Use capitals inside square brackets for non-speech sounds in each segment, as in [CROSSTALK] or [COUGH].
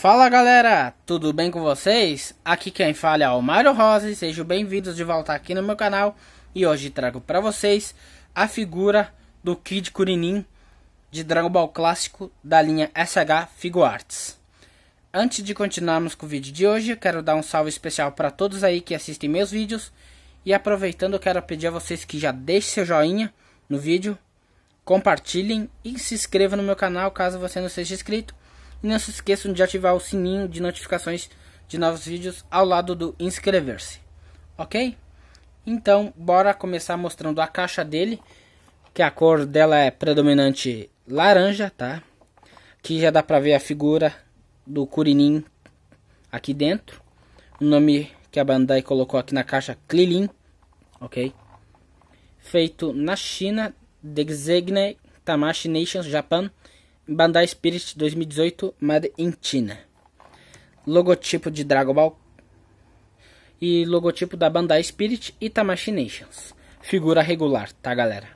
Fala galera, tudo bem com vocês? Aqui quem fala é o Mário Rosa e sejam bem-vindos de volta aqui no meu canal E hoje trago para vocês a figura do Kid Kuririn de Dragon Ball Clássico da linha SH Figuarts Antes de continuarmos com o vídeo de hoje, quero dar um salve especial para todos aí que assistem meus vídeos E aproveitando, quero pedir a vocês que já deixem seu joinha no vídeo Compartilhem e se inscrevam no meu canal caso você não seja inscrito e não se esqueçam de ativar o sininho de notificações de novos vídeos ao lado do inscrever-se, ok? Então, bora começar mostrando a caixa dele, que a cor dela é predominante laranja, tá? Aqui já dá pra ver a figura do Kuririn aqui dentro. O nome que a Bandai colocou aqui na caixa, Klilin, ok? Feito na China, Designe Tamashi Nations, Japan, Bandai Spirit 2018 Made in China. Logotipo de Dragon Ball e logotipo da Bandai Spirit e Tamashii Nations. Figura regular, tá galera?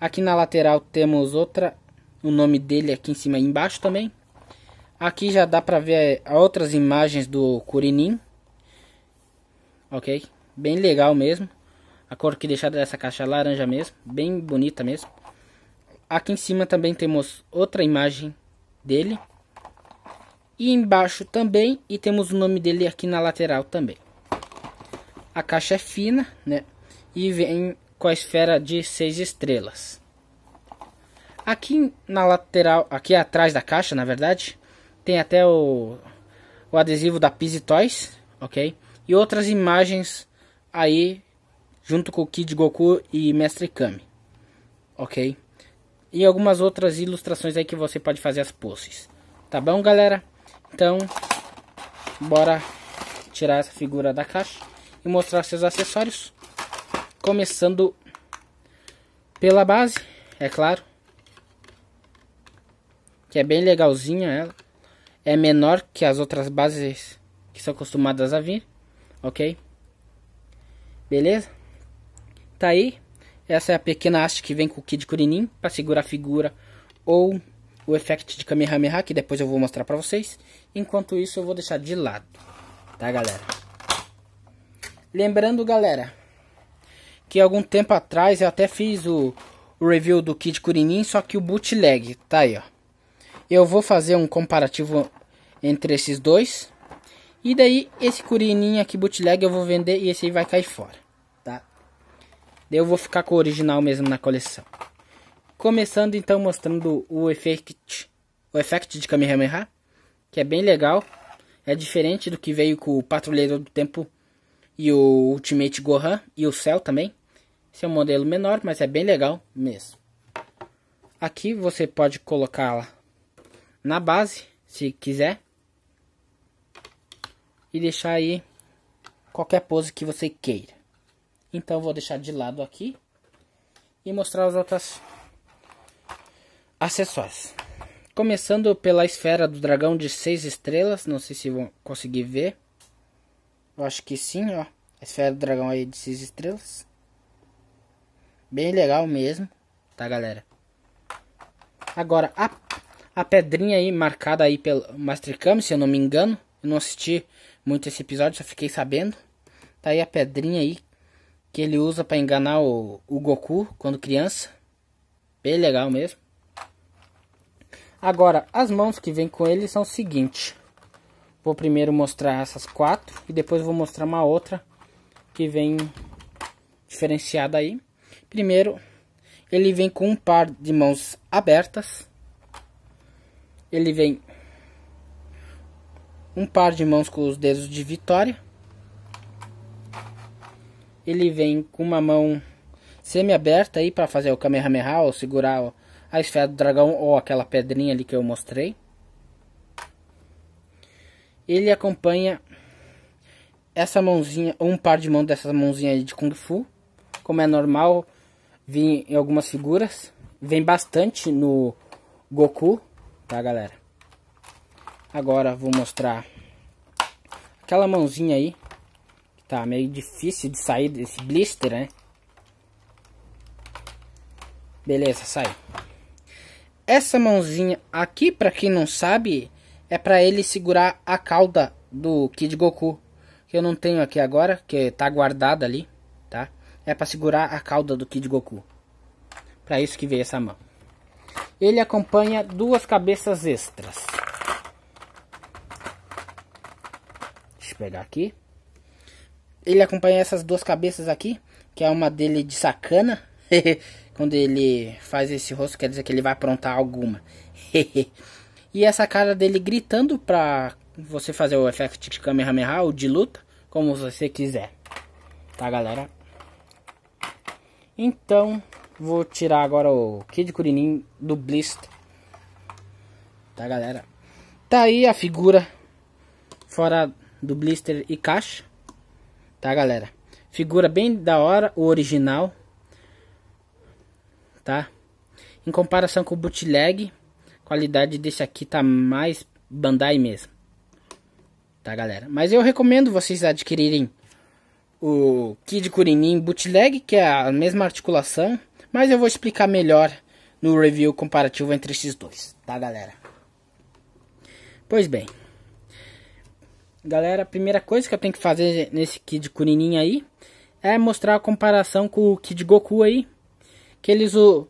Aqui na lateral temos outra, o nome dele aqui em cima e embaixo também. Aqui já dá pra ver outras imagens do Kuririn. Ok? Bem legal mesmo. A cor que deixaram dessa caixa é laranja mesmo. Bem bonita mesmo. Aqui em cima também temos outra imagem dele. E embaixo também, e temos o nome dele aqui na lateral também. A caixa é fina, né? E vem com a esfera de seis estrelas. Aqui na lateral, aqui atrás da caixa, na verdade, tem até o, o adesivo da Pizzy Toys, ok? E outras imagens aí, junto com o Kid Goku e Mestre Kami, ok? e algumas outras ilustrações aí que você pode fazer as poses. Tá bom, galera? Então, bora tirar essa figura da caixa e mostrar seus acessórios. Começando pela base, é claro. Que é bem legalzinha ela. É menor que as outras bases que são acostumadas a vir, ok? Beleza? Tá aí. Essa é a pequena haste que vem com o Kid Kuririn para segurar a figura ou o efeito de Kamehameha, que depois eu vou mostrar para vocês. Enquanto isso, eu vou deixar de lado, tá, galera? Lembrando, galera, que algum tempo atrás eu até fiz o, o review do Kid Kuririn, só que o bootleg, tá aí, ó. Eu vou fazer um comparativo entre esses dois. E daí, esse Kuririn aqui bootleg eu vou vender e esse aí vai cair fora. Eu vou ficar com o original mesmo na coleção. Começando então mostrando o effect, o effect de Kamehameha, que é bem legal. É diferente do que veio com o Patrulheiro do Tempo e o Ultimate Gohan e o Cell também. Esse é um modelo menor, mas é bem legal mesmo. Aqui você pode colocá-la na base, se quiser. E deixar aí qualquer pose que você queira. Então vou deixar de lado aqui e mostrar os outros acessórios. Começando pela esfera do dragão de 6 estrelas, não sei se vão conseguir ver. Eu acho que sim, ó. A esfera do dragão aí de 6 estrelas. Bem legal mesmo, tá galera? Agora, a, a pedrinha aí, marcada aí pelo Mastercam, se eu não me engano. Eu não assisti muito esse episódio, só fiquei sabendo. Tá aí a pedrinha aí, que ele usa para enganar o, o, Goku quando criança. Bem legal mesmo. Agora, as mãos que vem com ele são o seguinte. Vou primeiro mostrar essas quatro e depois vou mostrar uma outra que vem diferenciada aí. Primeiro, ele vem com um par de mãos abertas. Ele vem um par de mãos com os dedos de vitória ele vem com uma mão semi-aberta aí para fazer o Kamehameha, ou segurar a esfera do dragão ou aquela pedrinha ali que eu mostrei. Ele acompanha essa mãozinha, um par de mãos dessas mãozinhas de Kung Fu, como é normal vir em algumas figuras. Vem bastante no Goku, tá galera? Agora vou mostrar aquela mãozinha aí Tá meio difícil de sair desse blister, né? Beleza, sai. Essa mãozinha aqui, pra quem não sabe, é pra ele segurar a cauda do Kid Goku. Que eu não tenho aqui agora, que tá guardada ali, tá? É pra segurar a cauda do Kid Goku. Pra isso que veio essa mão. Ele acompanha duas cabeças extras. Deixa eu pegar aqui ele acompanha essas duas cabeças aqui, que é uma dele de sacana. [LAUGHS] Quando ele faz esse rosto, quer dizer que ele vai aprontar alguma. [LAUGHS] e essa cara dele gritando pra você fazer o efeito de Kamehameha ou de luta, como você quiser. Tá, galera? Então, vou tirar agora o Kid Kurinin do Blist. Tá, galera? Tá aí a figura fora do blister e caixa. Tá, galera? Figura bem da hora, o original. Tá? Em comparação com o bootleg, qualidade desse aqui tá mais Bandai mesmo. Tá, galera? Mas eu recomendo vocês adquirirem o Kid Kuririn bootleg, que é a mesma articulação. Mas eu vou explicar melhor no review comparativo entre esses dois, tá, galera? Pois bem, Galera, a primeira coisa que eu tenho que fazer nesse Kid Kurinin aí é mostrar a comparação com o Kid Goku aí, que eles o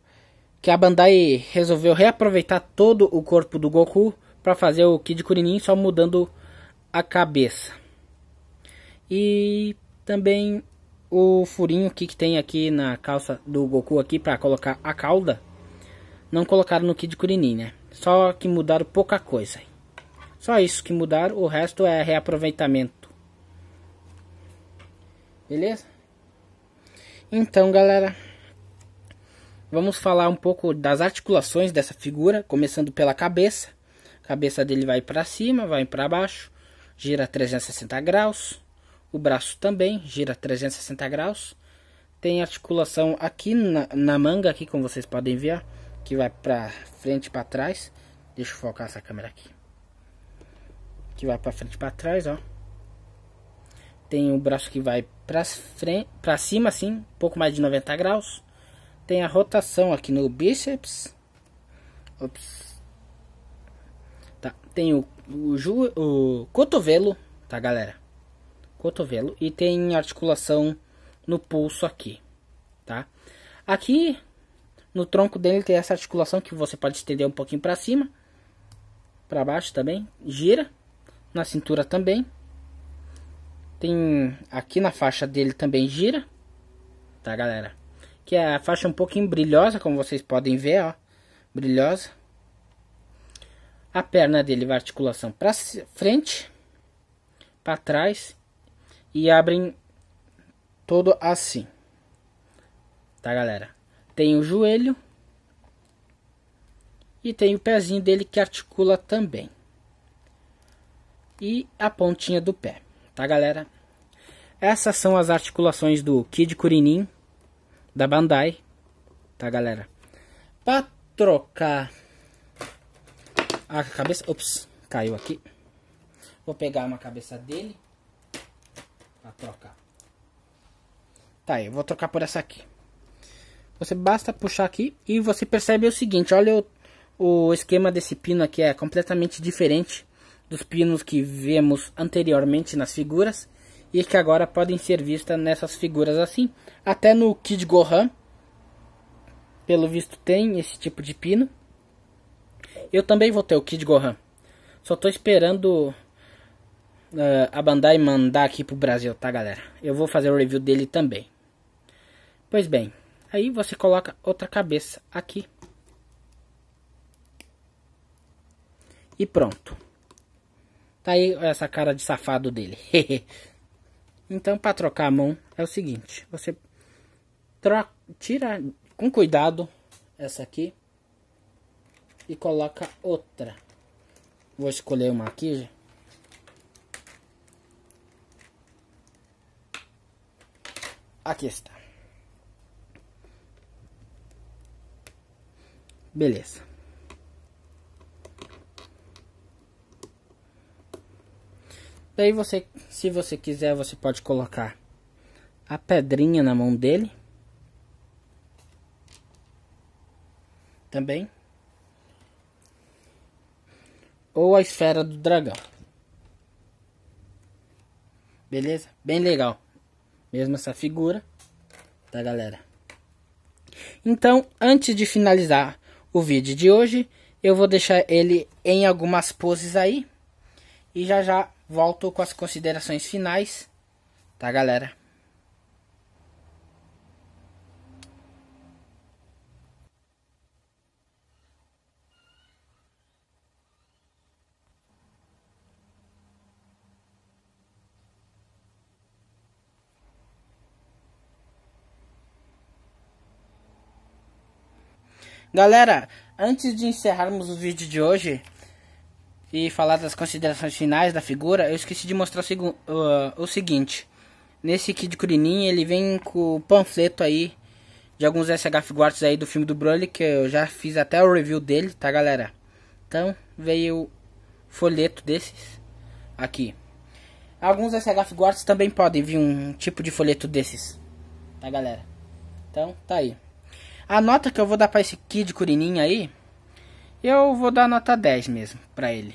que a Bandai resolveu reaproveitar todo o corpo do Goku para fazer o Kid Kurinin só mudando a cabeça. E também o furinho que, tem aqui na calça do Goku aqui para colocar a cauda, não colocaram no Kid Kurinin, né? Só que mudaram pouca coisa. Só isso que mudaram, o resto é reaproveitamento. Beleza? Então, galera, vamos falar um pouco das articulações dessa figura, começando pela cabeça. A cabeça dele vai para cima, vai para baixo, gira 360 graus. O braço também gira 360 graus. Tem articulação aqui na, na manga, aqui como vocês podem ver, que vai para frente e para trás. Deixa eu focar essa câmera aqui que vai para frente e para trás, ó. Tem o braço que vai para frente, para cima assim, um pouco mais de 90 graus. Tem a rotação aqui no bíceps. Ops. Tá, tem o o, ju, o cotovelo, tá, galera? Cotovelo e tem articulação no pulso aqui, tá? Aqui no tronco dele tem essa articulação que você pode estender um pouquinho para cima, para baixo também, gira na cintura também. Tem aqui na faixa dele também gira, tá galera? Que é a faixa um pouquinho brilhosa, como vocês podem ver, ó, brilhosa. A perna dele vai articulação para frente, para trás e abrem todo assim. Tá galera? Tem o joelho e tem o pezinho dele que articula também e a pontinha do pé, tá galera? Essas são as articulações do Kid Kuririn da Bandai, tá galera? Para trocar a cabeça, ops, caiu aqui. Vou pegar uma cabeça dele para trocar. Tá aí, eu vou trocar por essa aqui. Você basta puxar aqui e você percebe o seguinte, olha o, o esquema desse pino aqui é completamente diferente dos pinos que vemos anteriormente nas figuras e que agora podem ser vistas nessas figuras assim. Até no Kid Gohan, pelo visto tem esse tipo de pino. Eu também vou ter o Kid Gohan. Só estou esperando uh, a Bandai mandar aqui pro Brasil, tá galera? Eu vou fazer o review dele também. Pois bem, aí você coloca outra cabeça aqui. E pronto. Tá aí essa cara de safado dele. [LAUGHS] então, para trocar a mão, é o seguinte: você troca, tira com cuidado essa aqui e coloca outra. Vou escolher uma aqui. Aqui está. Beleza. Daí você, se você quiser, você pode colocar a pedrinha na mão dele. Também. Ou a esfera do dragão. Beleza? Bem legal. Mesmo essa figura, tá galera? Então, antes de finalizar o vídeo de hoje, eu vou deixar ele em algumas poses aí. E já já volto com as considerações finais, tá, galera? Galera, antes de encerrarmos o vídeo de hoje, e falar das considerações finais da figura, eu esqueci de mostrar o, uh, o seguinte. Nesse Kid Kuririn, ele vem com o panfleto aí de alguns SHF Guards aí do filme do Broly, que eu já fiz até o review dele, tá galera? Então, veio o folheto desses aqui. Alguns SHF Guards também podem vir um tipo de folheto desses, tá galera? Então, tá aí. A nota que eu vou dar pra esse Kid Kuririn aí eu vou dar nota 10 mesmo para ele.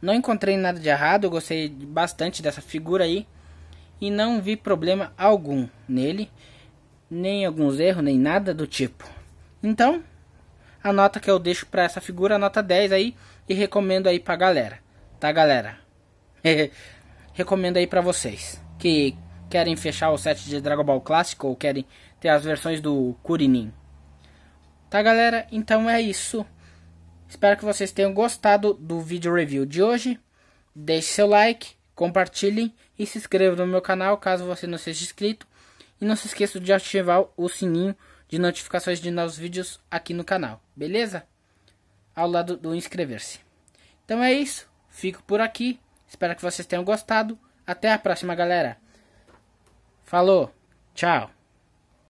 Não encontrei nada de errado, eu gostei bastante dessa figura aí e não vi problema algum nele, nem alguns erros, nem nada do tipo. Então, a nota que eu deixo para essa figura, a nota 10 aí, e recomendo aí pra galera, tá galera? [LAUGHS] recomendo aí para vocês que querem fechar o set de Dragon Ball Clássico ou querem ter as versões do Kuririn. Tá galera? Então é isso. Espero que vocês tenham gostado do vídeo review de hoje. Deixe seu like, compartilhe e se inscreva no meu canal caso você não seja inscrito. E não se esqueça de ativar o sininho de notificações de novos vídeos aqui no canal, beleza? Ao lado do inscrever-se. Então é isso, fico por aqui. Espero que vocês tenham gostado. Até a próxima, galera. Falou, tchau.